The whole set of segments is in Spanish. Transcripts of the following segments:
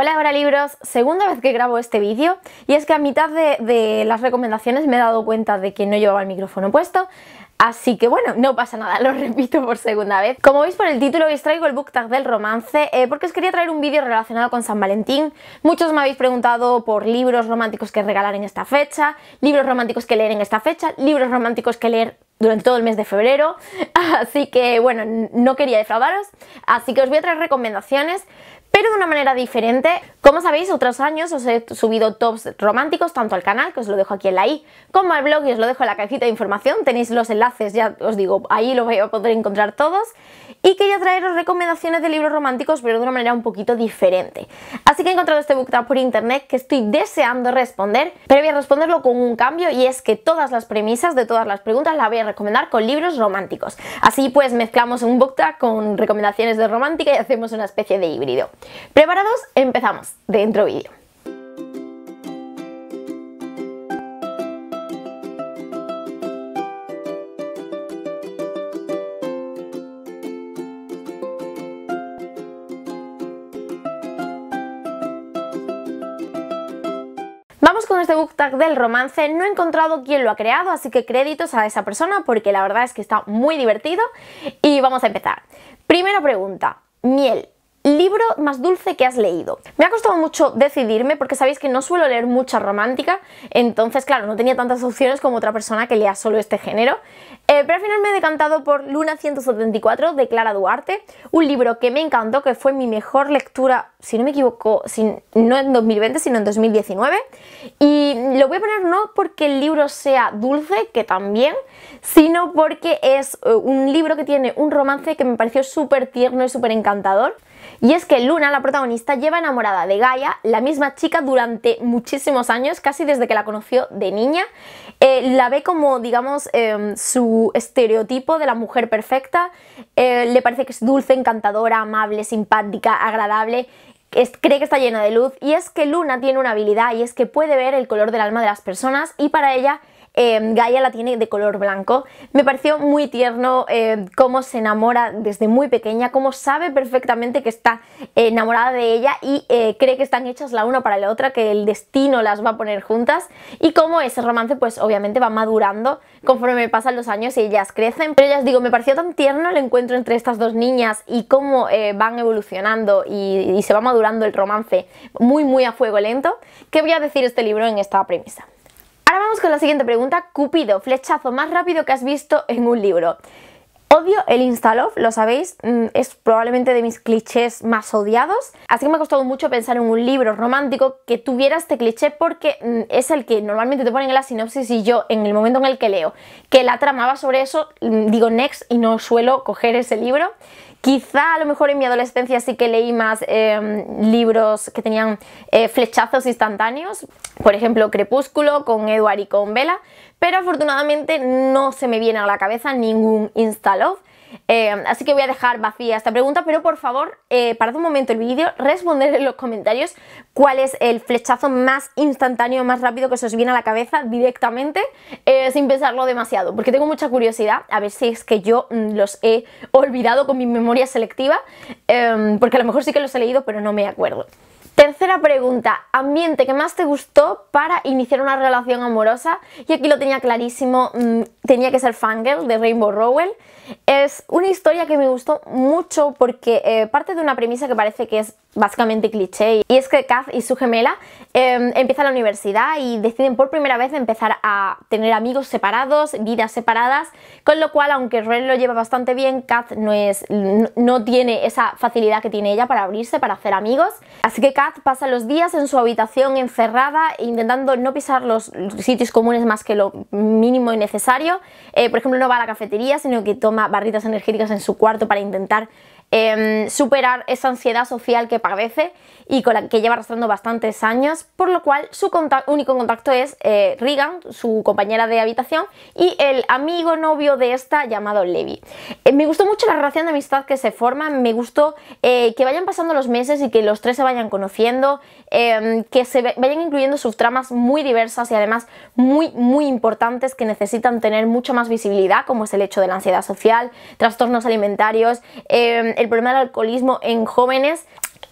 Hola, hola libros, segunda vez que grabo este vídeo y es que a mitad de, las recomendaciones me he dado cuenta de que no llevaba el micrófono puesto Así que bueno, no pasa nada, lo repito por segunda vez. Como veis por el título, os traigo el book tag del romance eh, porque os quería traer un vídeo relacionado con San Valentín. Muchos me habéis preguntado por libros románticos que regalar en esta fecha, libros románticos que leer en esta fecha, libros románticos que leer durante todo el mes de febrero, así que bueno, no quería defraudaros, así que os voy a traer recomendaciones, pero de una manera diferente. Como sabéis, otros años os he subido tops románticos tanto al canal, que os lo dejo aquí en la i, como al blog y os lo dejo en la cajita de información, tenéis los enlaces, ya os digo, ahí lo vais a poder encontrar todos. Y quería traeros recomendaciones de libros románticos, pero de una manera un poquito diferente. Así que he encontrado este book por internet que estoy deseando responder, pero voy a responderlo con un cambio y es que todas las premisas de todas las preguntas las voy a recomendar con libros románticos. Así pues mezclamos un book con recomendaciones de romántica y hacemos una especie de híbrido. ¿Preparados? Empezamos. Dentro vídeo. Vamos con este book tag del romance, no he encontrado quién lo ha creado, así que créditos a esa persona porque la verdad es que está muy divertido y vamos a empezar. Primera pregunta, miel, Libro más dulce que has leído. Me ha costado mucho decidirme porque sabéis que no suelo leer mucha romántica, entonces claro, no tenía tantas opciones como otra persona que lea solo este género. Eh, pero al final me he decantado por Luna 174 de Clara Duarte, un libro que me encantó, que fue mi mejor lectura, si no me equivoco, no en 2020, sino en 2019. Y lo voy a poner no porque el libro sea dulce, que también, sino porque es eh, un libro que tiene un romance que me pareció súper tierno y súper encantador. Y es que Luna, la protagonista, lleva enamorada de Gaia, la misma chica, durante muchísimos años, casi desde que la conoció de niña. Eh, la ve como, digamos, em, su estereotipo de la mujer perfecta. Eh, le parece que es dulce, encantadora, amable, simpática, agradable. cree que está llena de luz. Y es que Luna tiene una habilidad y es que puede ver el color del alma de las personas y para ella Em, Gaia la tiene de color blanco. Me pareció muy tierno em, cómo se enamora desde muy pequeña, cómo sabe perfectamente que está enamorada de ella y eh, cree que están hechas la una para la otra, que el destino las va a poner juntas y cómo ese romance pues obviamente va madurando conforme pasan los años y ellas crecen. Pero ya os digo, me pareció tan tierno el encuentro entre estas dos niñas y cómo eh, van evolucionando y, y se va madurando el romance muy muy a fuego lento que voy a decir este libro en esta premisa. Ahora vamos con la siguiente pregunta. Cupido, flechazo más rápido que has visto en un libro. Odio el Instalove, lo sabéis, mm, es probablemente de mis clichés más odiados, así que me ha costado mucho pensar en un libro romántico que tuviera este cliché porque mm, es el que normalmente te ponen en la sinopsis y yo en el momento en el que leo que la tramaba sobre eso, mm, digo next y no suelo coger ese libro. Quizá a lo mejor en mi adolescencia sí que leí más em, libros que tenían eh, flechazos instantáneos, por ejemplo Crepúsculo con Edward y con Vela, pero afortunadamente no se me viene a la cabeza ningún insta Em, así que voy a dejar vacía esta pregunta, pero por favor, para eh, parad un momento el vídeo, responder en los comentarios cuál es el flechazo más instantáneo, más rápido que se os viene a la cabeza directamente, eh, sin pensarlo demasiado, porque tengo mucha curiosidad, a ver si es que yo mm, los he olvidado con mi memoria selectiva, em, porque a lo mejor sí que los he leído, pero no me acuerdo. Tercera pregunta, ambiente que más te gustó para iniciar una relación amorosa. Y aquí lo tenía clarísimo, mm, tenía que ser Fangirl de Rainbow Rowell. Es una historia que me gustó mucho porque eh, parte de una premisa que parece que es básicamente cliché. Y es que Kath y su gemela eh, empiezan la universidad y deciden por primera vez empezar a tener amigos separados, vidas separadas, con lo cual aunque Ren lo lleva bastante bien, Kath no, es, no, tiene esa facilidad que tiene ella para abrirse, para hacer amigos. Así que Kath pasa los días en su habitación encerrada, intentando no pisar los sitios comunes más que lo mínimo y necesario. Eh, por ejemplo, no va a la cafetería, sino que toma barritas energéticas en su cuarto para intentar Em, superar esa ansiedad social que padece y con la que lleva arrastrando bastantes años, por lo cual su único contacto es eh, Regan, su compañera de habitación, y el amigo novio de esta llamado Levi. Eh, me gustó mucho la relación de amistad que se forma, me gustó eh, que vayan pasando los meses y que los tres se vayan conociendo, em, que se vayan incluyendo sus tramas muy diversas y además muy, muy importantes que necesitan tener mucha más visibilidad, como es el hecho de la ansiedad social, trastornos alimentarios, em, el problema del alcoholismo en jóvenes.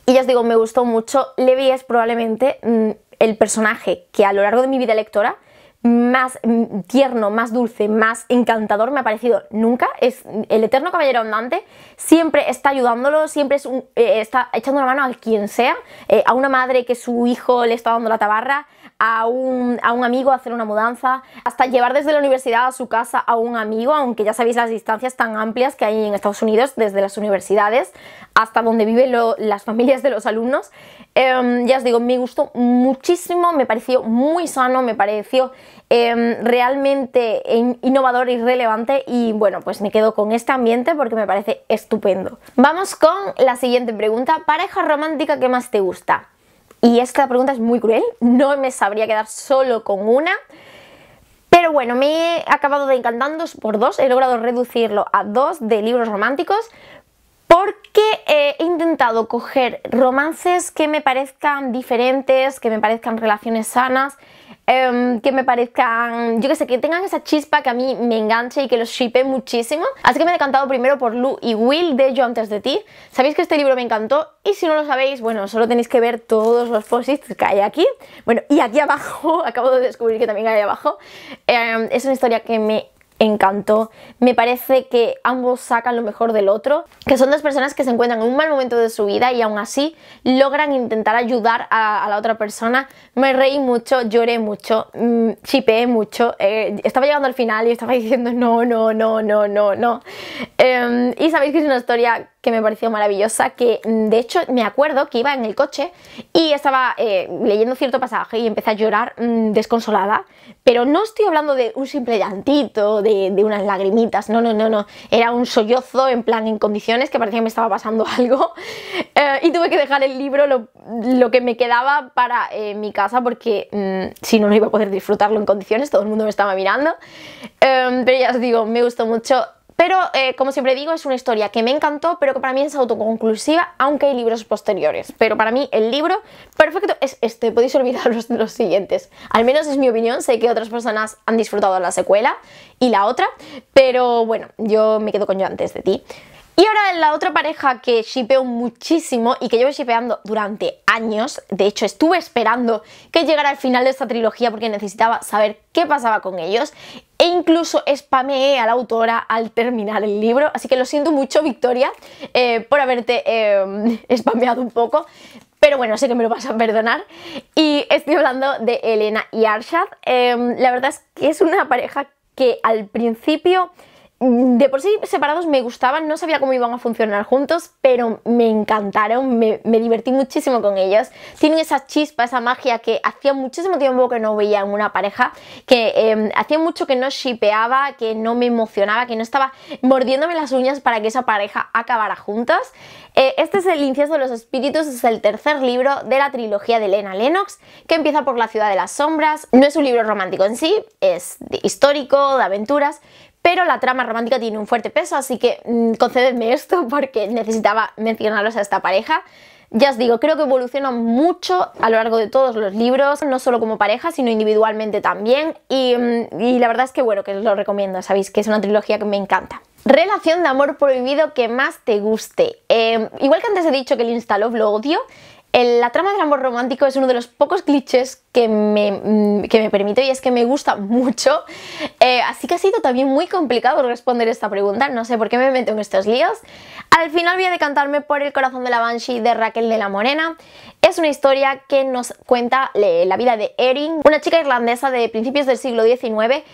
Y ya os digo, me gustó mucho. Levi es probablemente mm, el personaje que a lo largo de mi vida lectora más mm, tierno, más dulce, más encantador me ha parecido nunca. Es mm, el eterno caballero andante, siempre está ayudándolo, siempre eh, está echando una mano a quien sea, eh, a una madre que su hijo le está dando la tabarra, a un, amigo hacer una mudanza, hasta llevar desde la universidad a su casa a un amigo, aunque ya sabéis las distancias tan amplias que hay en Estados Unidos, desde las universidades hasta donde viven las familias de los alumnos. Em, ya os digo, me gustó muchísimo, me pareció muy sano, me pareció em, realmente innovador y relevante y bueno, pues me quedo con este ambiente porque me parece estupendo. Vamos con la siguiente pregunta, pareja romántica que más te gusta. Y esta pregunta es muy cruel, no me sabría quedar solo con una. Pero bueno, me he acabado de encantando por dos, he logrado reducirlo a dos de libros románticos porque eh, he intentado coger romances que me parezcan diferentes, que me parezcan relaciones sanas Em, que me parezcan, yo que sé, que tengan esa chispa que a mí me enganche y que los shipe muchísimo. Así que me he encantado primero por Lou y Will de Yo antes de ti. Sabéis que este libro me encantó y si no lo sabéis, bueno, solo tenéis que ver todos los posits que hay aquí. Bueno, y aquí abajo, acabo de descubrir que también hay abajo, em, es una historia que me encantó. Me parece que ambos sacan lo mejor del otro, que son dos personas que se encuentran en un mal momento de su vida y aún así logran intentar ayudar a, la otra persona. Me reí mucho, lloré mucho, mm, chipeé mucho. Eh, estaba llegando al final y estaba diciendo no, no, no, no, no, no. Em, y sabéis que es una historia que me pareció maravillosa, que mm, de hecho me acuerdo que iba en el coche y estaba eh, leyendo cierto pasaje y empecé a llorar mm, desconsolada, pero no estoy hablando de un simple llantito, de, unas lagrimitas, no, no, no, no, era un sollozo en plan en condiciones que parecía que me estaba pasando algo eh, y tuve que dejar el libro, lo, que me quedaba para eh, mi casa porque mm, si no, no iba a poder disfrutarlo en condiciones, todo el mundo me estaba mirando, em, pero ya os digo, me gustó mucho pero, eh, como siempre digo, es una historia que me encantó, pero que para mí es autoconclusiva, aunque hay libros posteriores. Pero para mí el libro perfecto es este, podéis olvidaros de los siguientes. Al menos es mi opinión, sé que otras personas han disfrutado la secuela y la otra, pero bueno, yo me quedo con yo antes de ti. Y ahora la otra pareja que shipeo muchísimo y que llevo shipeando durante años, de hecho estuve esperando que llegara el final de esta trilogía porque necesitaba saber qué pasaba con ellos, e incluso spameé a la autora al terminar el libro, así que lo siento mucho Victoria eh, por haberte eh, spameado un poco, pero bueno, sé que me lo vas a perdonar. Y estoy hablando de Elena y Arshad. Eh, la verdad es que es una pareja que al principio Mm, de por sí separados me gustaban, no sabía cómo iban a funcionar juntos, pero me encantaron, me, divertí muchísimo con ellos. Tienen esa chispa, esa magia que hacía muchísimo tiempo que no veía en una pareja, que em, hacía mucho que no shipeaba, que no me emocionaba, que no estaba mordiéndome las uñas para que esa pareja acabara juntas. Eh, este es El Incienso de los Espíritus, es el tercer libro de la trilogía de Elena Lennox, que empieza por La Ciudad de las Sombras. No es un libro romántico en sí, es histórico, de aventuras, pero la trama romántica tiene un fuerte peso, así que mm, concededme esto porque necesitaba mencionaros a esta pareja. Ya os digo, creo que evolucionan mucho a lo largo de todos los libros, no solo como pareja, sino individualmente también. Mm, y, la verdad es que bueno, que os lo recomiendo, sabéis que es una trilogía que me encanta. Relación de amor prohibido que más te guste. Eh, igual que antes he dicho que el instaló lo odio, la trama del amor romántico es uno de los pocos clichés que me, mm, que me permite y es que me gusta mucho. Eh, así que ha sido también muy complicado responder esta pregunta. No sé por qué me meto en estos líos. Al final voy a decantarme por El corazón de la Banshee de Raquel de la Morena. Es una historia que nos cuenta eh, la vida de Erin, una chica irlandesa de principios del siglo XIX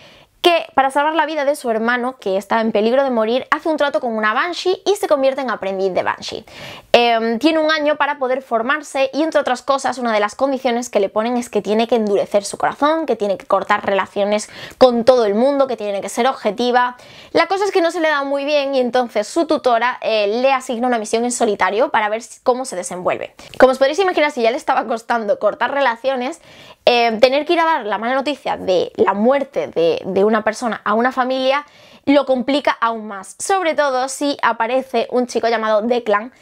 que para salvar la vida de su hermano, que está en peligro de morir, hace un trato con una Banshee y se convierte en aprendiz de Banshee. Em, tiene un año para poder formarse y entre otras cosas una de las condiciones que le ponen es que tiene que endurecer su corazón, que tiene que cortar relaciones con todo el mundo, que tiene que ser objetiva. La cosa es que no se le da muy bien y entonces su tutora eh, le asigna una misión en solitario para ver cómo se desenvuelve. Como os podéis imaginar, si ya le estaba costando cortar relaciones, eh, tener que ir a dar la mala noticia de la muerte de, una persona a una familia lo complica aún más, sobre todo si aparece un chico llamado Declan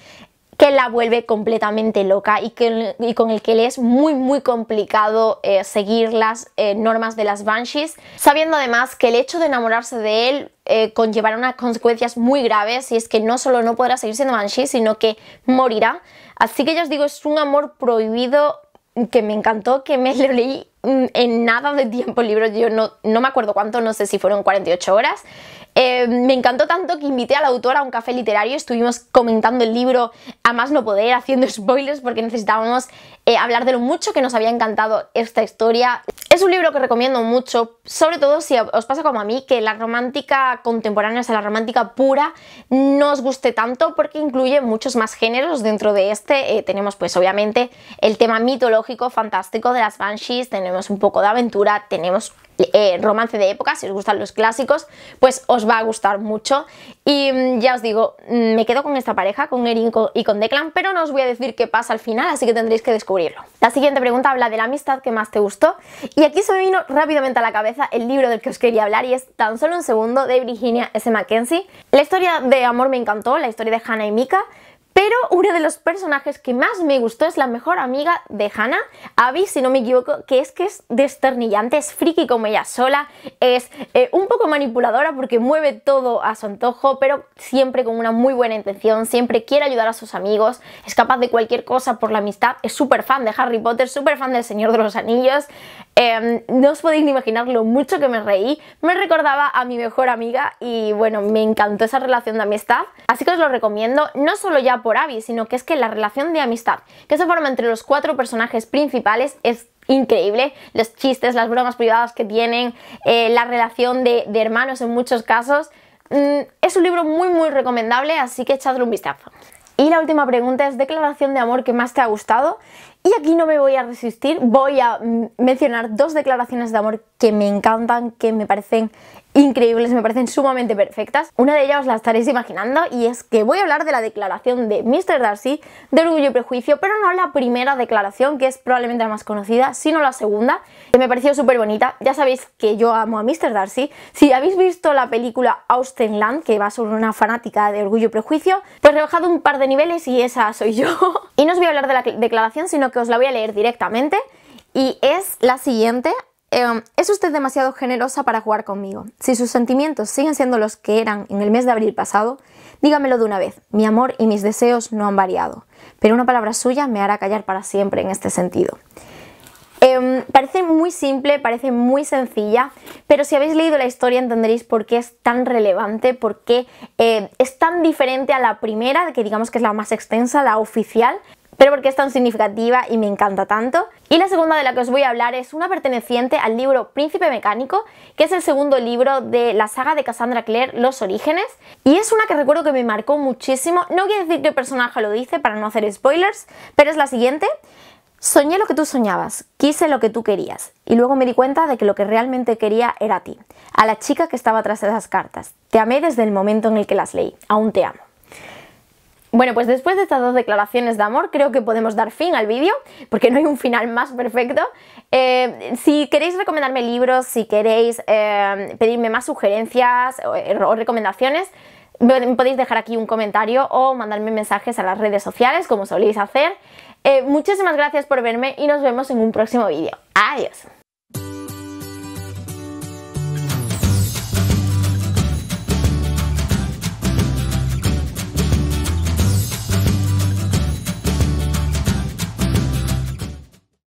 que la vuelve completamente loca y, que, con el que le es muy muy complicado eh, seguir las eh, normas de las Banshees, sabiendo además que el hecho de enamorarse de él conllevará unas consecuencias muy graves y es que no solo no podrá seguir siendo Banshee, sino que morirá. Así que ya os digo, es un amor prohibido que me encantó, que me lo leí Mm, en nada de tiempo libro yo no, no me acuerdo cuánto, no sé si fueron 48 horas. Eh, me encantó tanto que invité a la autora a un café literario, estuvimos comentando el libro a más no poder, haciendo spoilers porque necesitábamos eh, hablar de lo mucho que nos había encantado esta historia. Es un libro que recomiendo mucho, sobre todo si os pasa como a mí, que la romántica contemporánea, o sea, la romántica pura, no os guste tanto porque incluye muchos más géneros dentro de este. Eh, tenemos pues obviamente el tema mitológico, fantástico de las Banshees, tenemos tenemos un poco de aventura, tenemos eh, romance de época, si os gustan los clásicos, pues os va a gustar mucho. Y mm, ya os digo, mm, me quedo con esta pareja, con Erin y con Declan, pero no os voy a decir qué pasa al final, así que tendréis que descubrirlo. La siguiente pregunta habla de la amistad que más te gustó, y aquí se me vino rápidamente a la cabeza el libro del que os quería hablar, y es Tan solo un segundo, de Virginia S. Mackenzie. La historia de amor me encantó, la historia de Hannah y Mika, pero uno de los personajes que más me gustó es la mejor amiga de Hannah, Abby, si no me equivoco, que es que es desternillante, es friki como ella sola, es eh, un poco manipuladora porque mueve todo a su antojo, pero siempre con una muy buena intención, siempre quiere ayudar a sus amigos, es capaz de cualquier cosa por la amistad, es súper fan de Harry Potter, súper fan del Señor de los Anillos, Em, no os podéis ni imaginar lo mucho que me reí. Me recordaba a mi mejor amiga y bueno, me encantó esa relación de amistad. Así que os lo recomiendo, no solo ya por Abby, sino que es que la relación de amistad que se forma entre los cuatro personajes principales es increíble, los chistes, las bromas privadas que tienen, eh, la relación de, hermanos en muchos casos. Mm, es un libro muy muy recomendable, así que echadle un vistazo. Y la última pregunta es declaración de amor que más te ha gustado. Y aquí no me voy a resistir, voy a mm, mencionar dos declaraciones de amor que me encantan, que me parecen increíbles, me parecen sumamente perfectas. Una de ellas os la estaréis imaginando y es que voy a hablar de la declaración de Mr. Darcy de Orgullo y Prejuicio, pero no la primera declaración, que es probablemente la más conocida, sino la segunda, que me pareció súper bonita. Ya sabéis que yo amo a Mr. Darcy. Si habéis visto la película Austenland que va sobre una fanática de Orgullo y Prejuicio, pues he bajado un par de niveles y esa soy yo. y no os voy a hablar de la declaración, sino que os la voy a leer directamente y es la siguiente. Em, ¿Es usted demasiado generosa para jugar conmigo? Si sus sentimientos siguen siendo los que eran en el mes de abril pasado, dígamelo de una vez. Mi amor y mis deseos no han variado, pero una palabra suya me hará callar para siempre en este sentido. Em, parece muy simple, parece muy sencilla, pero si habéis leído la historia entenderéis por qué es tan relevante, por qué eh, es tan diferente a la primera, que digamos que es la más extensa, la oficial, pero porque es tan significativa y me encanta tanto. Y la segunda de la que os voy a hablar es una perteneciente al libro Príncipe Mecánico, que es el segundo libro de la saga de Cassandra Clare, Los Orígenes, y es una que recuerdo que me marcó muchísimo, no quiere decir que el personaje lo dice para no hacer spoilers, pero es la siguiente. Soñé lo que tú soñabas, quise lo que tú querías y luego me di cuenta de que lo que realmente quería era a ti, a la chica que estaba tras esas cartas. Te amé desde el momento en el que las leí, aún te amo. Bueno, pues después de estas dos declaraciones de amor, creo que podemos dar fin al vídeo, porque no hay un final más perfecto. Eh, si queréis recomendarme libros, si queréis eh, pedirme más sugerencias o, eh, recomendaciones, podéis dejar aquí un comentario o mandarme mensajes a las redes sociales, como soléis hacer. muchísimas gracias por verme y nos vemos en un próximo vídeo. Adiós.